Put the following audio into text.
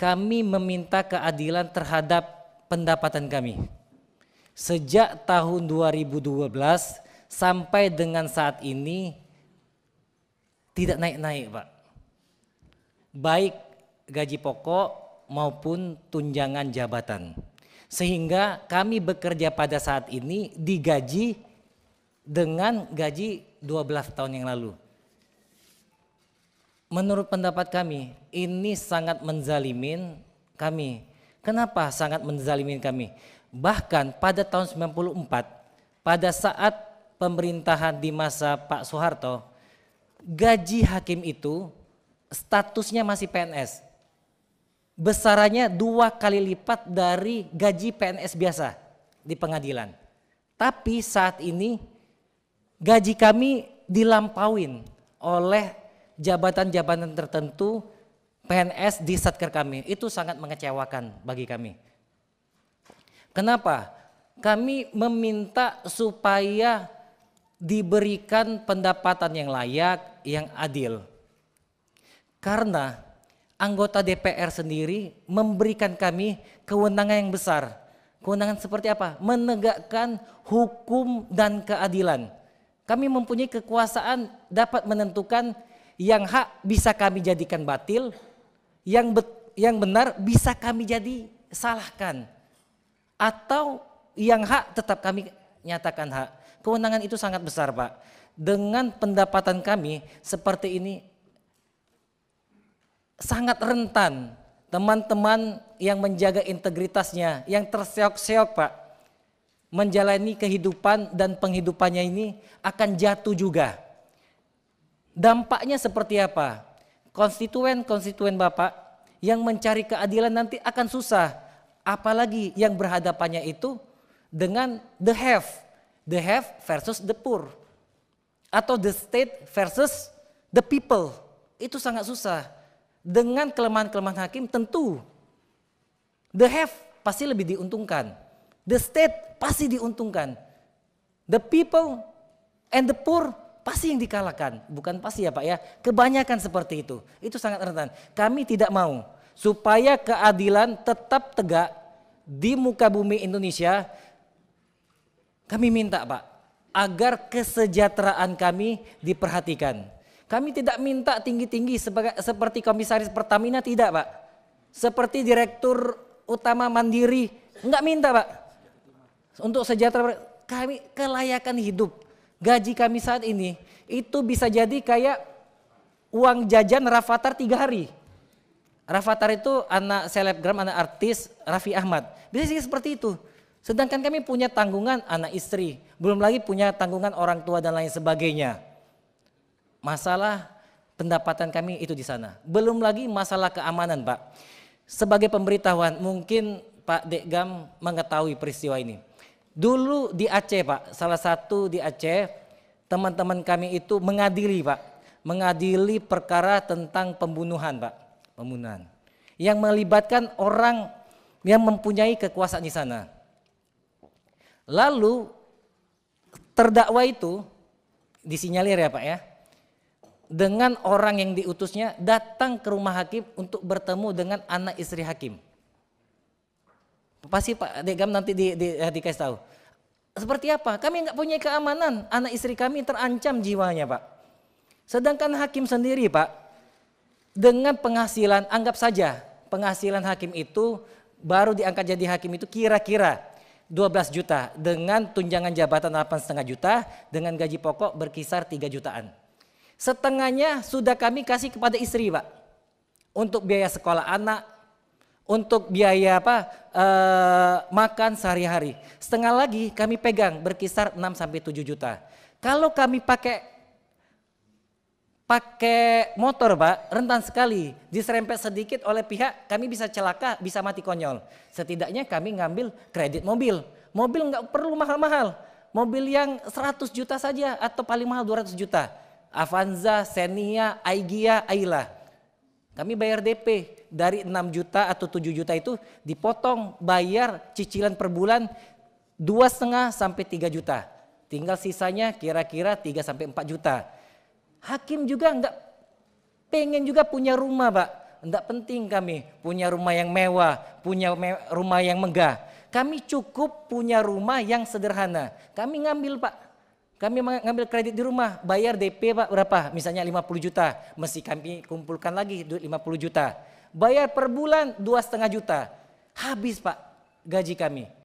kami meminta keadilan terhadap pendapatan kami. Sejak tahun 2012 sampai dengan saat ini tidak naik-naik, Pak. Baik gaji pokok maupun tunjangan jabatan. Sehingga kami bekerja pada saat ini digaji dengan gaji 12 tahun yang lalu. Menurut pendapat kami, ini sangat menzalimin kami. Kenapa sangat menzalimin kami? Bahkan pada tahun 94, pada saat pemerintahan di masa Pak Soeharto, gaji hakim itu statusnya masih PNS. Besarannya dua kali lipat dari gaji PNS biasa di pengadilan. Tapi saat ini gaji kami dilampauin oleh jabatan-jabatan tertentu PNS di satker kami. Itu sangat mengecewakan bagi kami. Kenapa? Kami meminta supaya diberikan pendapatan yang layak, yang adil. Karena anggota DPR sendiri memberikan kami kewenangan yang besar. Kewenangan seperti apa? Menegakkan hukum dan keadilan. Kami mempunyai kekuasaan dapat menentukan yang hak bisa kami jadikan batil, yang bet, yang benar bisa kami jadi salahkan. Atau yang hak tetap kami nyatakan hak. Kewenangan itu sangat besar, Pak. Dengan pendapatan kami seperti ini sangat rentan teman-teman yang menjaga integritasnya, yang terseok-seok, Pak menjalani kehidupan dan penghidupannya ini akan jatuh juga. Dampaknya seperti apa? Konstituen-konstituen Bapak yang mencari keadilan nanti akan susah. Apalagi yang berhadapannya itu dengan the have. The have versus the poor. Atau the state versus the people. Itu sangat susah. Dengan kelemahan-kelemahan hakim tentu the have pasti lebih diuntungkan. The state pasti diuntungkan. The people and the poor pasti yang dikalahkan. Bukan pasti ya Pak ya, kebanyakan seperti itu. Itu sangat rentan. Kami tidak mau supaya keadilan tetap tegak di muka bumi Indonesia. Kami minta Pak, agar kesejahteraan kami diperhatikan. Kami tidak minta tinggi-tinggi seperti komisaris Pertamina tidak Pak. Seperti direktur utama Mandiri, enggak minta Pak. Untuk sejahtera kami kelayakan hidup gaji kami saat ini itu bisa jadi kayak uang jajan Rafathar tiga hari. Rafathar itu anak selebgram, anak artis Raffi Ahmad. Bisa sih seperti itu. Sedangkan kami punya tanggungan anak istri, belum lagi punya tanggungan orang tua dan lain sebagainya. Masalah pendapatan kami itu di sana. Belum lagi masalah keamanan, Pak. Sebagai pemberitahuan, mungkin Pak Dekgam mengetahui peristiwa ini. Dulu di Aceh Pak, salah satu di Aceh teman-teman kami itu mengadili Pak, mengadili perkara tentang pembunuhan Pak, pembunuhan. Yang melibatkan orang yang mempunyai kekuasaan di sana. Lalu terdakwa itu disinyalir ya Pak ya, dengan orang yang diutusnya datang ke rumah hakim untuk bertemu dengan anak istri hakim. Pasti Pak Degam nanti di, di, di, eh, dikasih tahu. Seperti apa? Kami nggak punya keamanan. Anak istri kami terancam jiwanya, Pak. Sedangkan hakim sendiri, Pak, dengan penghasilan, anggap saja penghasilan hakim itu baru diangkat jadi hakim itu kira-kira 12 juta dengan tunjangan jabatan 8,5 juta dengan gaji pokok berkisar 3 jutaan. Setengahnya sudah kami kasih kepada istri, Pak. Untuk biaya sekolah anak, untuk biaya apa eh, makan sehari-hari. Setengah lagi kami pegang berkisar 6 sampai 7 juta. Kalau kami pakai pakai motor, Pak, rentan sekali diserempet sedikit oleh pihak kami bisa celaka, bisa mati konyol. Setidaknya kami ngambil kredit mobil. Mobil nggak perlu mahal-mahal. Mobil yang 100 juta saja atau paling mahal 200 juta. Avanza, Xenia, Aigia, Ayla kami bayar DP dari 6 juta atau 7 juta itu dipotong bayar cicilan per bulan dua setengah sampai 3 juta. Tinggal sisanya kira-kira 3 sampai 4 juta. Hakim juga enggak pengen juga punya rumah, Pak. Enggak penting kami punya rumah yang mewah, punya me rumah yang megah. Kami cukup punya rumah yang sederhana. Kami ngambil, Pak. Kami mengambil kredit di rumah, bayar DP Pak berapa? Misalnya 50 juta, mesti kami kumpulkan lagi duit 50 juta. Bayar per bulan dua setengah juta. Habis Pak gaji kami.